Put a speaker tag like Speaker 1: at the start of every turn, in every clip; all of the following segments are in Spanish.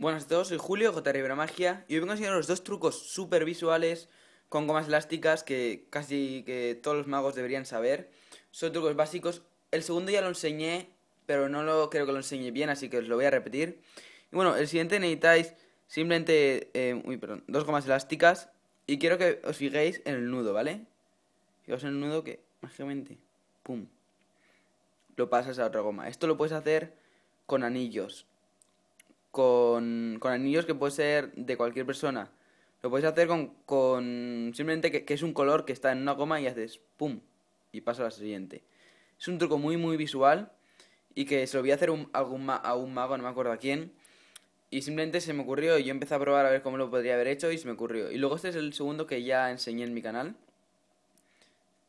Speaker 1: Buenas a todos, soy Julio, J. Magia, y hoy vengo a enseñaros dos trucos super visuales con gomas elásticas que casi que todos los magos deberían saber. Son trucos básicos. El segundo ya lo enseñé, pero no lo creo que lo enseñe bien, así que os lo voy a repetir. Y bueno, el siguiente necesitáis simplemente eh, dos gomas elásticas y quiero que os fijéis en el nudo, ¿vale? Fijaos en el nudo que mágicamente, pum, lo pasas a otra goma. Esto lo puedes hacer con anillos con, anillos que puede ser de cualquier persona. Lo puedes hacer con, simplemente que, es un color que está en una goma y haces pum y pasa a la siguiente. Es un truco muy muy visual y que se lo voy a hacer a, un, a un mago, no me acuerdo a quién. Y simplemente se me ocurrió y yo empecé a probar a ver cómo lo podría haber hecho y se me ocurrió. Y luego este es el segundo que ya enseñé en mi canal.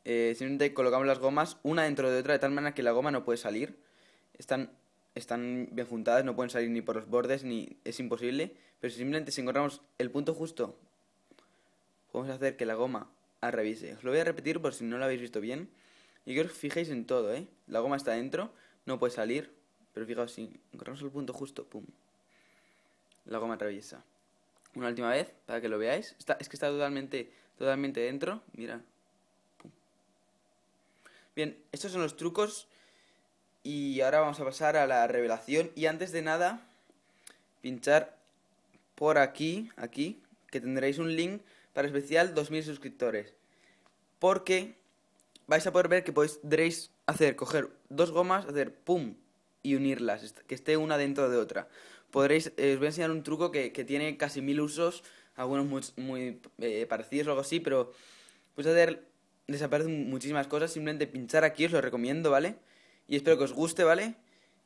Speaker 1: Eh, simplemente colocamos las gomas una dentro de otra de tal manera que la goma no puede salir. Están están bien juntadas, no pueden salir ni por los bordes, ni es imposible. Pero simplemente si encontramos el punto justo, podemos hacer que la goma arrevise. Os lo voy a repetir por si no lo habéis visto bien. Y que os fijéis en todo, ¿eh? La goma está dentro, no puede salir. Pero fijaos, si encontramos el punto justo, ¡pum! La goma atraviesa. Una última vez, para que lo veáis. Está, es que está totalmente, totalmente dentro. Mira. Bien, estos son los trucos y ahora vamos a pasar a la revelación. Y antes de nada, pinchar por aquí, aquí, que tendréis un link para especial 2000 suscriptores. Porque vais a poder ver que podréis hacer, coger dos gomas, hacer pum y unirlas, que esté una dentro de otra. Podréis, eh, os voy a enseñar un truco que, tiene casi mil usos, algunos muy, eh, parecidos o algo así, pero pues hacer, desaparecen muchísimas cosas, simplemente pinchar aquí, os lo recomiendo, ¿vale? y espero que os guste, ¿vale?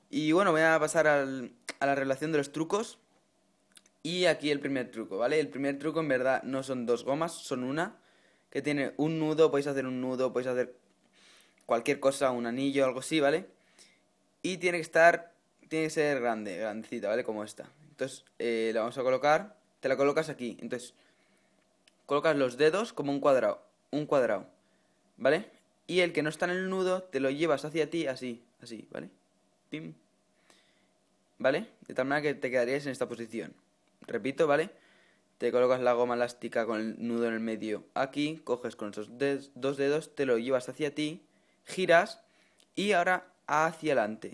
Speaker 1: Y bueno, voy a pasar a la relación de los trucos. Y aquí el primer truco, ¿vale? El primer truco en verdad no son dos gomas, son una. Que tiene un nudo, podéis hacer un nudo, podéis hacer cualquier cosa, un anillo, algo así, ¿vale? Y tiene que estar, tiene que ser grande, grandecita, ¿vale? Como esta. Entonces, eh, la vamos a colocar, te la colocas aquí. Entonces, colocas los dedos como un cuadrado, un cuadrado, ¿vale? Y el que no está en el nudo te lo llevas hacia ti así, así, ¿vale? Pim. ¿Vale? De tal manera que te quedarías en esta posición. Repito, ¿vale? Te colocas la goma elástica con el nudo en el medio aquí, coges con esos dos dedos, te lo llevas hacia ti, giras y ahora hacia adelante.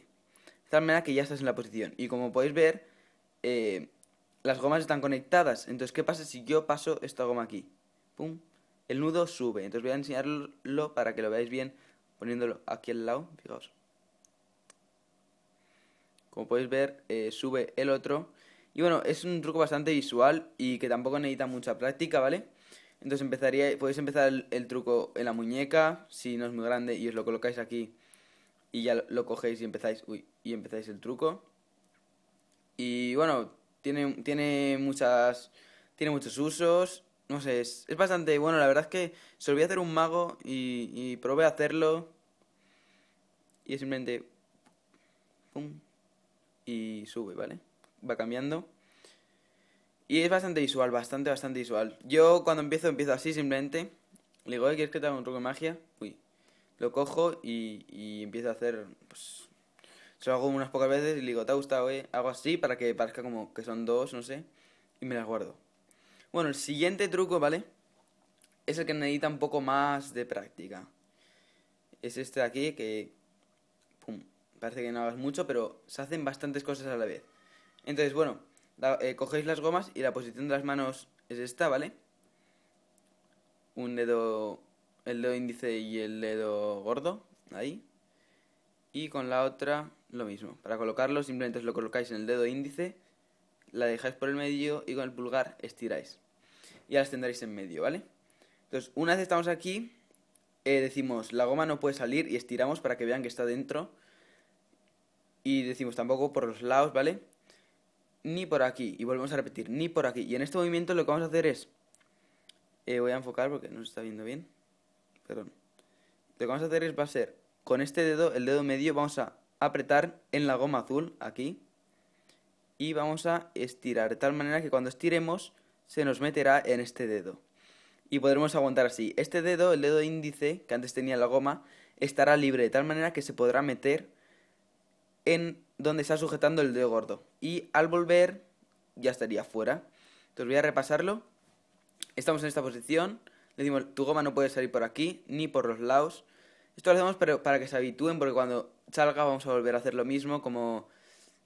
Speaker 1: De tal manera que ya estás en la posición. Y como podéis ver, eh, las gomas están conectadas. Entonces, ¿qué pasa si yo paso esta goma aquí? Pum, el nudo sube. Entonces voy a enseñarlo para que lo veáis bien poniéndolo aquí al lado, fijaos. Como podéis ver, eh, sube el otro. Y bueno, es un truco bastante visual y que tampoco necesita mucha práctica, ¿vale? Entonces empezaría, podéis empezar el, truco en la muñeca, si no es muy grande, y os lo colocáis aquí. Y ya lo, lo cogéis y empezáis, uy, y empezáis el truco. Y bueno, tiene, tiene, muchas, tiene muchos usos no sé, es, bastante bueno. La verdad es que se a hacer un mago y, probé a hacerlo. Y es simplemente. Pum. Y sube, ¿vale? Va cambiando. Y es bastante visual, bastante, bastante visual. Yo cuando empiezo, empiezo así simplemente. Le digo, ¿quieres que te haga un truco de magia? Uy. Lo cojo y, empiezo a hacer. Pues. Se lo hago unas pocas veces y le digo, ¿te ha gustado, eh? Hago así para que parezca como que son dos, no sé. Y me las guardo. Bueno, el siguiente truco, ¿vale? Es el que necesita un poco más de práctica. Es este de aquí que... Pum, parece que no hagas mucho, pero se hacen bastantes cosas a la vez. Entonces, bueno, eh, cogéis las gomas y la posición de las manos es esta, ¿vale? Un dedo... El dedo índice y el dedo gordo, ahí. Y con la otra lo mismo. Para colocarlo simplemente lo colocáis en el dedo índice la dejáis por el medio y con el pulgar estiráis. Y la tendréis en medio, ¿vale? Entonces, una vez estamos aquí, eh, decimos, la goma no puede salir y estiramos para que vean que está dentro. Y decimos tampoco por los lados, ¿vale? Ni por aquí. Y volvemos a repetir, ni por aquí. Y en este movimiento lo que vamos a hacer es... Eh, voy a enfocar porque no se está viendo bien. Perdón. Lo que vamos a hacer es, va a ser, con este dedo, el dedo medio, vamos a apretar en la goma azul, aquí y vamos a estirar de tal manera que cuando estiremos se nos meterá en este dedo. Y podremos aguantar así. Este dedo, el dedo índice, que antes tenía la goma, estará libre de tal manera que se podrá meter en donde está sujetando el dedo gordo. Y al volver ya estaría fuera. Entonces voy a repasarlo. Estamos en esta posición. Le decimos, tu goma no puede salir por aquí ni por los lados. Esto lo hacemos para que se habitúen porque cuando salga vamos a volver a hacer lo mismo como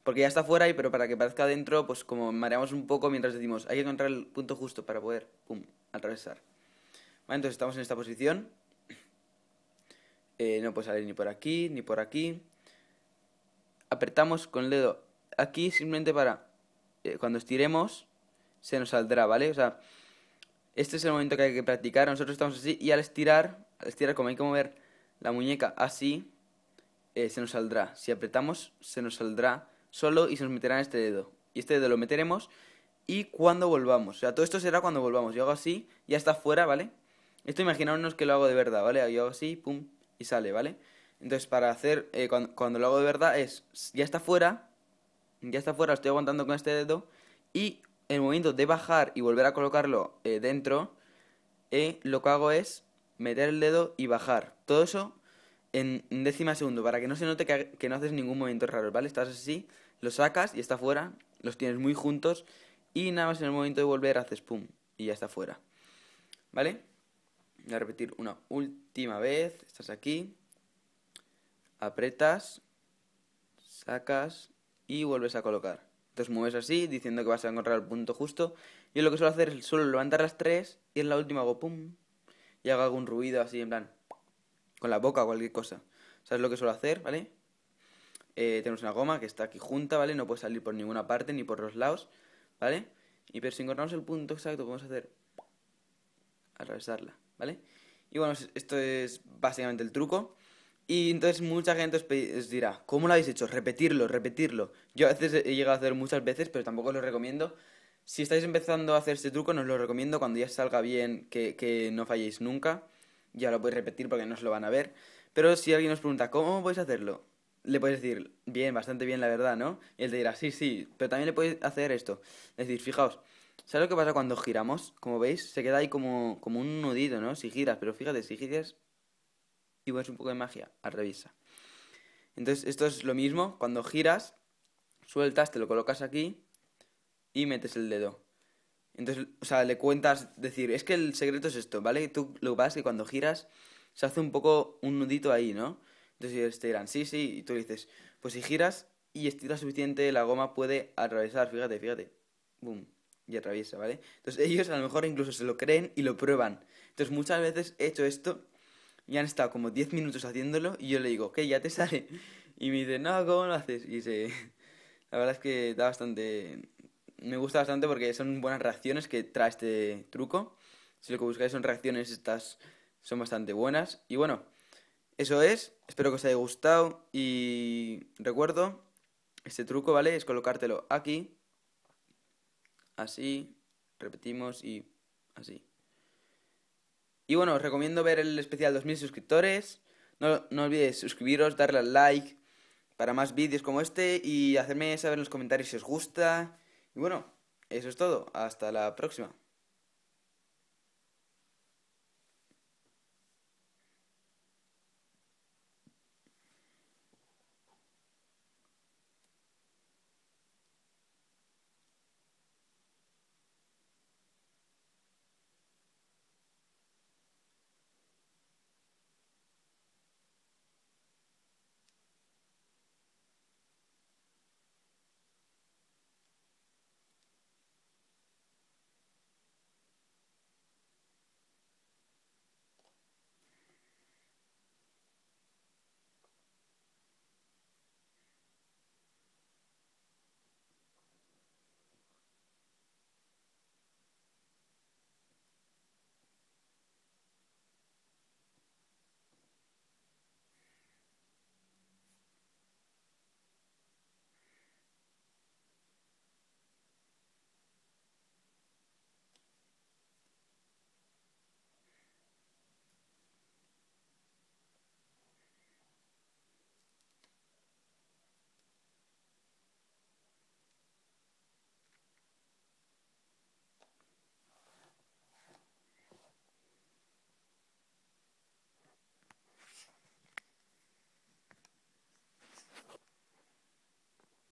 Speaker 1: porque ya está fuera, y, pero para que parezca adentro, pues como mareamos un poco mientras decimos, hay que encontrar el punto justo para poder, pum, atravesar. Vale, entonces estamos en esta posición. Eh, no puede salir ni por aquí, ni por aquí. Apretamos con el dedo aquí simplemente para, eh, cuando estiremos, se nos saldrá, ¿vale? O sea, este es el momento que hay que practicar. Nosotros estamos así y al estirar, al estirar como hay que mover la muñeca así, eh, se nos saldrá. Si apretamos, se nos saldrá solo y se nos meterá este dedo. Y este dedo lo meteremos y cuando volvamos. O sea, todo esto será cuando volvamos. Yo hago así, ya está fuera, ¿vale? Esto imaginaos que lo hago de verdad, ¿vale? Yo hago así, pum, y sale, ¿vale? Entonces, para hacer, eh, cuando, lo hago de verdad es, ya está fuera, ya está fuera, lo estoy aguantando con este dedo, y el momento de bajar y volver a colocarlo eh, dentro, eh, lo que hago es meter el dedo y bajar. Todo eso en décima segundo, para que no se note que, no haces ningún momento raro, ¿vale? Estás así, los sacas y está fuera, los tienes muy juntos y nada más en el momento de volver haces pum y ya está fuera. ¿Vale? Voy a repetir una última vez. Estás aquí. Apretas. Sacas. Y vuelves a colocar. Entonces mueves así, diciendo que vas a encontrar el punto justo. y lo que suelo hacer es solo levantar las tres. Y en la última hago pum. Y hago algún ruido así, en plan. Con la boca o cualquier cosa. ¿Sabes lo que suelo hacer? ¿Vale? Eh, tenemos una goma que está aquí junta, ¿vale? No puede salir por ninguna parte ni por los lados, ¿vale? Y pero si encontramos el punto exacto, podemos hacer... Atravesarla, ¿vale? Y bueno, esto es básicamente el truco. Y entonces mucha gente os, dirá, ¿cómo lo habéis hecho? Repetirlo, repetirlo. Yo a veces he llegado a hacer muchas veces, pero tampoco os lo recomiendo. Si estáis empezando a hacer este truco, no os lo recomiendo. Cuando ya salga bien, que, que no falléis nunca. Ya lo podéis repetir porque no se lo van a ver. Pero si alguien os pregunta, ¿cómo podéis hacerlo? le puedes decir, bien, bastante bien, la verdad, ¿no? Y él te dirá, sí, sí, pero también le puedes hacer esto. Es decir, fijaos, ¿sabes lo que pasa cuando giramos? Como veis, se queda ahí como, como un nudito, ¿no? Si giras, pero fíjate, si giras y pones un poco de magia, al revisa. Entonces, esto es lo mismo, cuando giras, sueltas, te lo colocas aquí y metes el dedo. Entonces, o sea, le cuentas, decir, es que el secreto es esto, ¿vale? Tú lo vas que cuando giras se hace un poco un nudito ahí, ¿no? Entonces ellos te dirán, sí, sí, y tú le dices, pues si giras y estiras suficiente, la goma puede atravesar, fíjate, fíjate. Boom. Y atraviesa, ¿vale? Entonces ellos a lo mejor incluso se lo creen y lo prueban. Entonces muchas veces he hecho esto y han estado como 10 minutos haciéndolo y yo le digo, ¿qué? Ya te sale. Y me dice, no, ¿cómo lo haces? Y se... La verdad es que da bastante... Me gusta bastante porque son buenas reacciones que trae este truco. Si lo que buscáis son reacciones, estas son bastante buenas. Y bueno, eso es, espero que os haya gustado y recuerdo, este truco, ¿vale? Es colocártelo aquí, así, repetimos y así. Y bueno, os recomiendo ver el especial 2000 suscriptores. No, no olvidéis suscribiros, darle al like para más vídeos como este y hacerme saber en los comentarios si os gusta. Y bueno, eso es todo. Hasta la próxima.